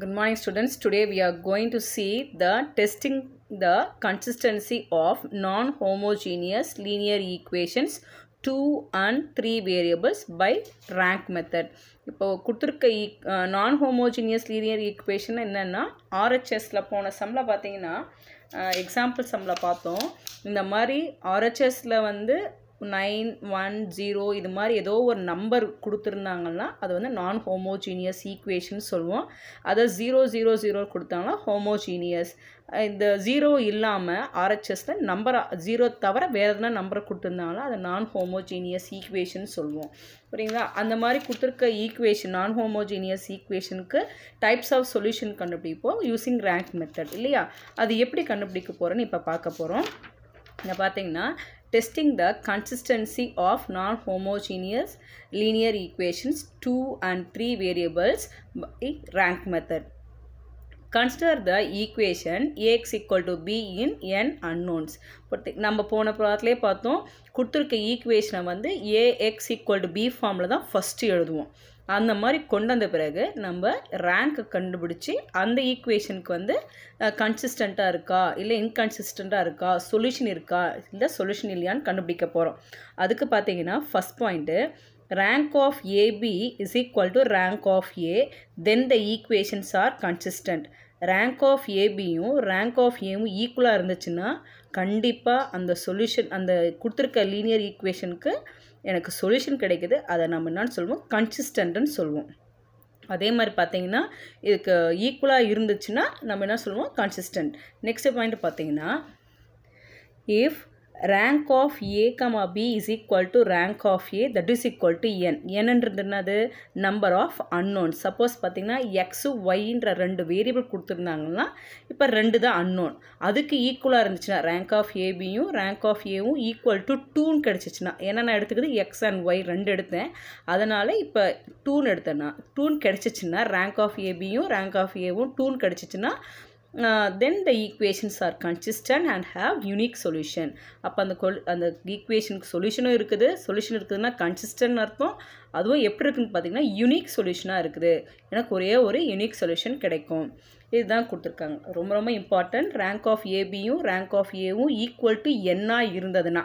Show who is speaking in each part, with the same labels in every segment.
Speaker 1: Good morning students today we are going to see the testing the consistency of non homogeneous linear equations two and three variables by rank method இப்போது கொடுத்துருக்க ஈ நான் homogeneous linear equation என்னென்னா ஆர்ஹெச்எஸில் போன சம்மில் பார்த்தீங்கன்னா example uh, சம்மில் பார்த்தோம் இந்த மாதிரி ஆர்ஹெச்எஸில் வந்து நைன் ஒன் ஜீரோ இது மாதிரி ஏதோ ஒரு நம்பர் கொடுத்துருந்தாங்கன்னா அது வந்து நான் ஹோமோஜீனியஸ் ஈக்குவேஷன் சொல்லுவோம் அதை ஜீரோ ஜீரோ ஜீரோ கொடுத்தாங்கன்னா ஹோமோஜீனியஸ் இந்த ஜீரோ இல்லாமல் ஆர்ஹெச்எஸில் நம்பரை ஜீரோ தவிர வேறு எதனா நம்பரை கொடுத்துருந்தாங்கன்னா அதை நான் ஹோமோஜீனியஸ் ஈக்குவேஷன் சொல்லுவோம் புரியுங்களா அந்த மாதிரி கொடுத்துருக்க ஈக்குவேஷன் நான் ஹோமோஜீனியஸ் ஈக்குவேஷனுக்கு டைப்ஸ் ஆஃப் சொல்யூஷன் கண்டுபிடிப்போம் யூஸிங் ரேங்க் மெத்தட் இல்லையா அது எப்படி கண்டுபிடிக்க போகிறேன்னு இப்போ பார்க்க போகிறோம் இங்கே பார்த்தீங்கன்னா testing the consistency of non-homogeneous linear equations 2 and 3 variables by rank method. Consider the equation Ax equal to B in n unknowns. நம்ம போன பாடத்துலேயே பார்த்தோம் கொடுத்துருக்க equation வந்து Ax equal to B formula தான் first எழுதுவோம் அந்த மாதிரி கொண்டு வந்த பிறகு நம்ம ரேங்க்கை கண்டுபிடிச்சி அந்த ஈக்குவேஷனுக்கு வந்து கன்சிஸ்டண்ட்டாக இருக்கா இல்லை இன்கன்சிஸ்டண்ட்டாக இருக்கா சொல்யூஷன் இருக்கா இல்லை சொல்யூஷன் இல்லையான்னு கண்டுபிடிக்க போகிறோம் அதுக்கு பார்த்தீங்கன்னா first point rank of AB is equal to rank of A then the equations are consistent rank of ஏபியும் ரேங்க் ஆஃப் ஏவும் ஈக்குவலாக இருந்துச்சுன்னா கண்டிப்பாக அந்த சொல்யூஷன் அந்த கொடுத்துருக்க லீனியர் ஈக்குவேஷனுக்கு எனக்கு சொல்யூஷன் கிடைக்குது அதை நம்ம என்னான்னு சொல்லுவோம் கன்சிஸ்டன்ட்டுன்னு சொல்லுவோம் அதே மாதிரி பார்த்தீங்கன்னா இதுக்கு ஈக்குவலாக இருந்துச்சுன்னா நம்ம என்ன சொல்லுவோம் கன்சிஸ்டன்ட் நெக்ஸ்ட் பாயிண்ட் பார்த்தீங்கன்னா if rank of A comma B is equal to rank of A that is equal to n என்னன்றது என்னது நம்பர் ஆஃப் அன்னோன் சப்போஸ் பார்த்தீங்கன்னா எக்ஸு ஒய்ன்ற ரெண்டு வேரியபிள் கொடுத்துருந்தாங்கன்னா இப்போ ரெண்டு தான் அன்னோன் அதுக்கு ஈக்குவலாக இருந்துச்சுன்னா ரேங்க் ஆஃப் ஏபியும் ரேங்க் ஆஃப் ஏவும் ஈக்குவல் டு டூன்னு கிடச்சிச்சுன்னா ஏன்னா நான் எடுத்துக்கிது எக்ஸ் அண்ட் ஒய் ரெண்டு எடுத்தேன் அதனால் இப்போ டூன்னு எடுத்தேன்னா டூன் கிடச்சிச்சின்னா ரேங்க் ஆஃப் ஏபியும் ரேங்க் ஆஃப் ஏவும் டூன் கிடச்சிச்சின்னா then the equations are consistent and have unique solution அப்போ அந்த கொல் அந்த ஈக்குவேஷனுக்கு சொல்யூஷனும் இருக்குது சொல்யூஷன் இருக்குதுன்னா கன்சிஸ்டன்ட் அர்த்தம் அதுவும் எப்படி இருக்குதுன்னு பார்த்தீங்கன்னா யூனிக் சொல்யூஷனாக இருக்குது எனக்கு ஒரே ஒரு யூனிக் சொல்யூஷன் கிடைக்கும் இதுதான் கொடுத்துருக்காங்க ரொம்ப ரொம்ப இம்பார்ட்டன்ட் ரேங்க் ஆஃப் ஏபியும் ரேங்க் ஆஃப் ஏவும் ஈக்குவல் டு என்னா இருந்ததுன்னா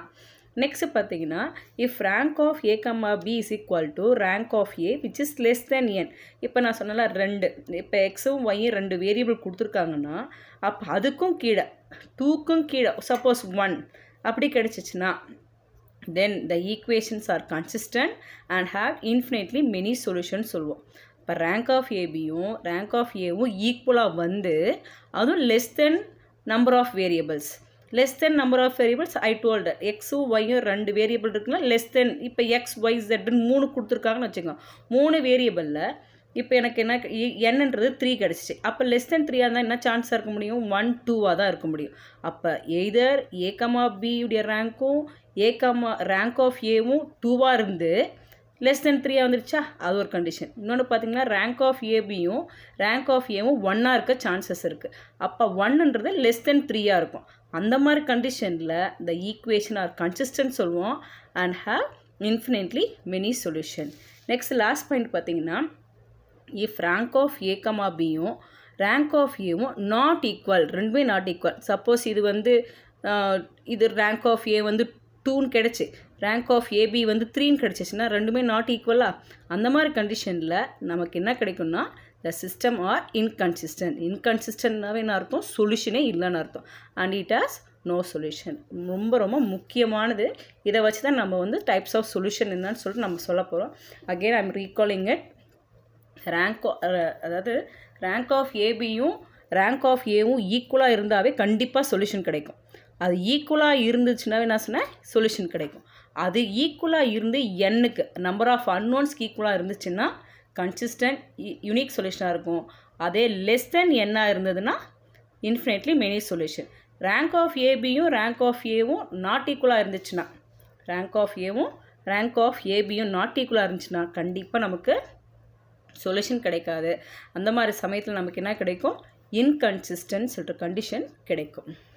Speaker 1: நெக்ஸ்ட் பார்த்தீங்கன்னா if rank of A comma B is equal to rank of A which is less than n இப்போ நான் சொன்னல ரெண்டு இப்போ எக்ஸும் ஒய்யும் ரெண்டு வேரியபிள் கொடுத்துருக்காங்கன்னா அப்போ அதுக்கும் கீழே டூக்கும் கீழே சப்போஸ் ஒன் அப்படி கிடச்சிச்சின்னா then the equations are consistent and have infinitely many solution சொல்லுவோம் இப்போ ரேங்க் ஆஃப் ஏபியும் ரேங்க் ஆஃப் ஏவும் ஈக்குவலாக வந்து அதுவும் less than number of variables less than number of variables I told எக்ஸும் ஒய்யும் ரெண்டு வேரியபிள் இருக்குன்னா லெஸ் தென் இப்போ எக்ஸ் ஒய் ஜெட்னு மூணு கொடுத்துருக்காங்கன்னு வச்சுக்கோங்க மூணு வேரியபிளில் இப்போ எனக்கு என்ன என்னன்றது த்ரீ கிடச்சிச்சு அப்போ லெஸ் தென் த்ரீயாக இருந்தால் என்ன சான்ஸாக இருக்க முடியும் ஒன் டூவாக தான் இருக்க முடியும் அப்போ எய்தர் ஏகமா பியுடைய ரேங்க்கும் ஏகமா ரேங்க் ஆஃப் ஏவும் டூவாக இருந்து லெஸ் தென் த்ரீயாக வந்துருச்சா அது ஒரு கண்டிஷன் இன்னொன்று பார்த்தீங்கன்னா ரேங்க் ஆஃப் ஏபியும் ரேங்க் ஆஃப் ஏவும் ஒன்னாக இருக்க சான்சஸ் இருக்குது அப்போ ஒன்னுன்றது லெஸ் தென் த்ரீயாக இருக்கும் அந்த மாதிரி கண்டிஷனில் இந்த ஈக்குவேஷன் ஆர் கன்சிஸ்டன்ட் சொல்லுவோம் and have infinitely many solution next last point பார்த்தீங்கன்னா if rank of A comma பியும் ரேங்க் ஆஃப் ஏவும் நாட் ஈக்குவல் ரெண்டுமே நாட் ஈக்குவல் சப்போஸ் இது வந்து இது ரேங்க் ஆஃப் ஏ வந்து டூன்னு கிடச்சி ரேங்க் ஆஃப் ஏபி வந்து த்ரீன்னு கிடச்சிச்சின்னா ரெண்டுமே நாட் ஈக்குவலாக அந்த மாதிரி கண்டிஷனில் நமக்கு என்ன கிடைக்கும்னா த சிஸ்டம் ஆர் இன்கன்சிஸ்டன்ட் இன்கன்சிஸ்டன்ட்னாவே என்ன அர்த்தம் சொல்யூஷனே இல்லைன்னு அர்த்தம் and it has no solution ரொம்ப ரொம்ப முக்கியமானது இதை வச்சு தான் நம்ம வந்து டைப்ஸ் ஆஃப் சொல்யூஷன் என்னன்னு சொல்லிட்டு நம்ம சொல்ல போகிறோம் again I'm recalling it rank அதாவது ரேங்க் ஆஃப் ஏபியும் ரேங்க் ஆஃப் ஏவும் ஈக்குவலாக இருந்தாவே கண்டிப்பாக சொல்யூஷன் கிடைக்கும் அது ஈக்குவலாக இருந்துச்சுன்னாவே நான் சொன்னேன் சொல்யூஷன் கிடைக்கும் அது ஈக்குவலாக இருந்து எண்ணுக்கு நம்பர் ஆஃப் அன்னோன்ஸ்க்கு ஈக்குவலாக இருந்துச்சுன்னா கன்சிஸ்டன்ட் யூனிக் சொல்யூஷனாக இருக்கும் அதே லெஸ் தென் என்னாக இருந்ததுன்னா infinitely many solution rank of ஏபியும் ரேங்க் ஆஃப் ஏவும் நாட் ஈக்குவலாக இருந்துச்சுன்னா ரேங்க் ஆஃப் ஏவும் ரேங்க் ஆஃப் ஏபியும் நாட் ஈக்குவலாக இருந்துச்சுன்னா கண்டிப்பாக நமக்கு சொல்யூஷன் கிடைக்காது அந்த மாதிரி சமயத்தில் நமக்கு என்ன கிடைக்கும் இன்கன்சிஸ்டன்ட் சொல்கிற கண்டிஷன் கிடைக்கும்